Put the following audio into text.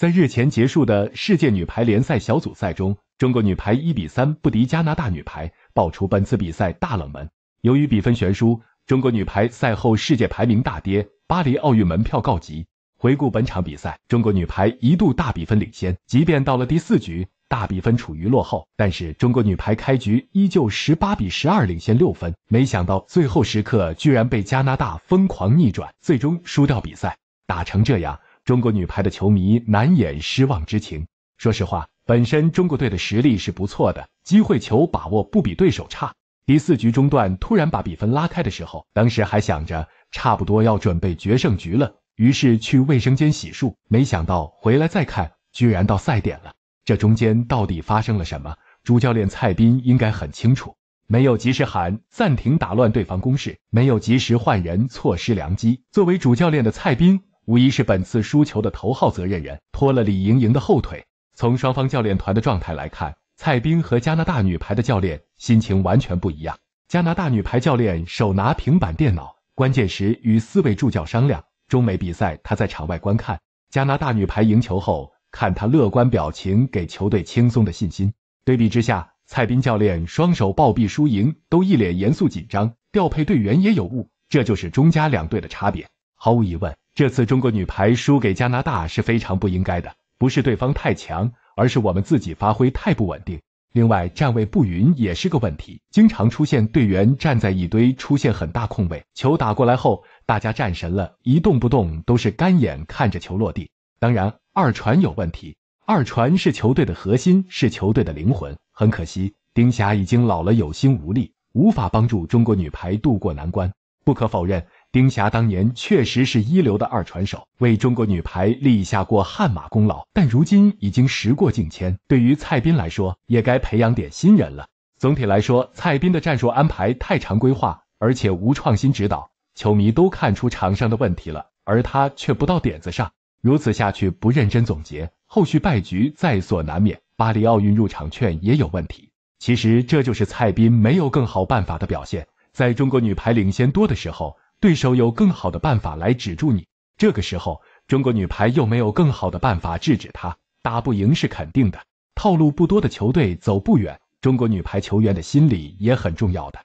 在日前结束的世界女排联赛小组赛中，中国女排一比三不敌加拿大女排，爆出本次比赛大冷门。由于比分悬殊，中国女排赛后世界排名大跌，巴黎奥运门票告急。回顾本场比赛，中国女排一度大比分领先，即便到了第四局大比分处于落后，但是中国女排开局依旧十八比十二领先六分。没想到最后时刻居然被加拿大疯狂逆转，最终输掉比赛。打成这样。中国女排的球迷难掩失望之情。说实话，本身中国队的实力是不错的，机会球把握不比对手差。第四局中段突然把比分拉开的时候，当时还想着差不多要准备决胜局了，于是去卫生间洗漱。没想到回来再看，居然到赛点了。这中间到底发生了什么？主教练蔡斌应该很清楚：没有及时喊暂停，打乱对方攻势；没有及时换人，错失良机。作为主教练的蔡斌。无疑是本次输球的头号责任人，拖了李盈莹的后腿。从双方教练团的状态来看，蔡斌和加拿大女排的教练心情完全不一样。加拿大女排教练手拿平板电脑，关键时与四位助教商量；中美比赛，他在场外观看。加拿大女排赢球后，看他乐观表情，给球队轻松的信心。对比之下，蔡斌教练双手抱臂输赢都一脸严肃紧张，调配队员也有误。这就是中加两队的差别。毫无疑问。这次中国女排输给加拿大是非常不应该的，不是对方太强，而是我们自己发挥太不稳定。另外站位不匀也是个问题，经常出现队员站在一堆，出现很大空位，球打过来后，大家站神了一动不动，都是干眼看着球落地。当然二传有问题，二传是球队的核心，是球队的灵魂。很可惜，丁霞已经老了，有心无力，无法帮助中国女排渡过难关。不可否认。丁霞当年确实是一流的二传手，为中国女排立下过汗马功劳。但如今已经时过境迁，对于蔡斌来说，也该培养点新人了。总体来说，蔡斌的战术安排太常规化，而且无创新指导，球迷都看出场上的问题了，而他却不到点子上。如此下去，不认真总结，后续败局在所难免。巴黎奥运入场券也有问题。其实这就是蔡斌没有更好办法的表现。在中国女排领先多的时候。对手有更好的办法来止住你，这个时候中国女排又没有更好的办法制止他，打不赢是肯定的。套路不多的球队走不远，中国女排球员的心理也很重要的。